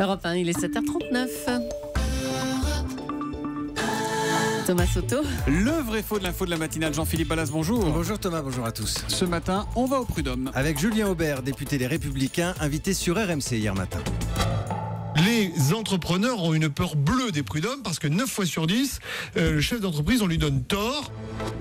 Europe 1, il est 7h39. Thomas Soto. Le vrai faux de l'info de la matinale. Jean-Philippe Ballas, bonjour. Bonjour Thomas, bonjour à tous. Ce matin, on va au prud'homme. Avec Julien Aubert, député des Républicains, invité sur RMC hier matin les entrepreneurs ont une peur bleue des prud'hommes parce que 9 fois sur 10, euh, le chef d'entreprise, on lui donne tort.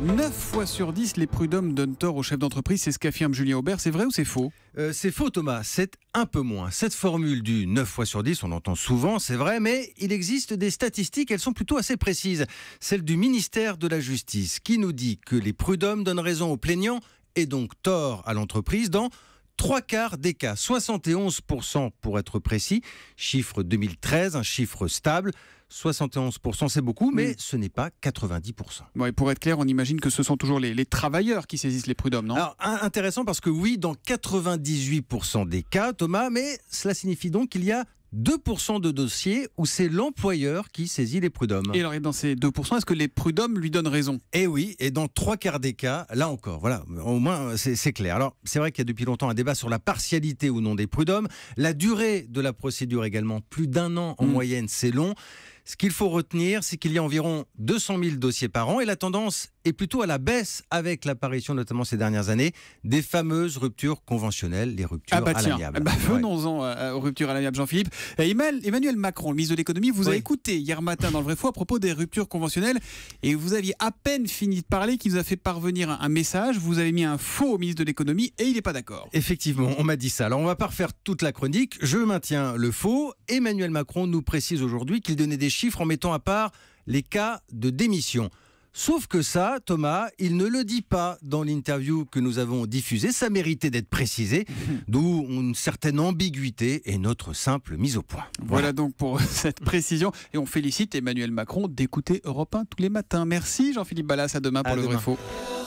9 fois sur 10, les prud'hommes donnent tort au chef d'entreprise, c'est ce qu'affirme Julien Aubert. C'est vrai ou c'est faux euh, C'est faux, Thomas. C'est un peu moins. Cette formule du 9 fois sur 10, on l'entend souvent, c'est vrai, mais il existe des statistiques, elles sont plutôt assez précises. Celle du ministère de la Justice qui nous dit que les prud'hommes donnent raison aux plaignants et donc tort à l'entreprise dans trois quarts des cas, 71% pour être précis, chiffre 2013, un chiffre stable. 71%, c'est beaucoup, mais ce n'est pas 90%. Bon, et pour être clair, on imagine que ce sont toujours les, travailleurs qui saisissent les prud'hommes, non intéressant parce que oui, dans 98% des cas, Thomas, mais cela signifie donc qu'il y a 2% de dossiers où c'est l'employeur qui saisit les prud'hommes. Et alors, dans ces 2%, est-ce que les prud'hommes lui donnent raison Eh oui, et dans trois quarts des cas, là encore, voilà, au moins c'est clair. Alors, c'est vrai qu'il y a depuis longtemps un débat sur la partialité ou non des prud'hommes. La durée de la procédure également, plus d'un an en mmh. moyenne, c'est long. Ce qu'il faut retenir, c'est qu'il y a environ 200 000 dossiers par an et la tendance est plutôt à la baisse avec l'apparition, notamment ces dernières années, des fameuses ruptures conventionnelles, les ruptures ah bah à l'amiable. Ah bah venons-en euh, aux ruptures à l'amiable, Jean-Philippe. Euh, Emmanuel Macron, le ministre de l'économie, vous a écouté hier matin dans le vrai faux à propos des ruptures conventionnelles et vous aviez à peine fini de parler qu'il vous a fait parvenir un message. Vous avez mis un faux au ministre de l'économie et il n'est pas d'accord. Effectivement, on m'a dit ça. Alors on ne va pas refaire toute la chronique. Je maintiens le faux Emmanuel Macron nous précise aujourd'hui qu'il donnait des chiffres en mettant à part les cas de démission. Sauf que ça, Thomas, il ne le dit pas dans l'interview que nous avons diffusée. Ça méritait d'être précisé, d'où une certaine ambiguïté et notre simple mise au point. Voilà, donc pour cette précision. Et on félicite Emmanuel Macron d'écouter Europe 1 tous les matins. Merci Jean-Philippe Ballas. À demain pour le demain.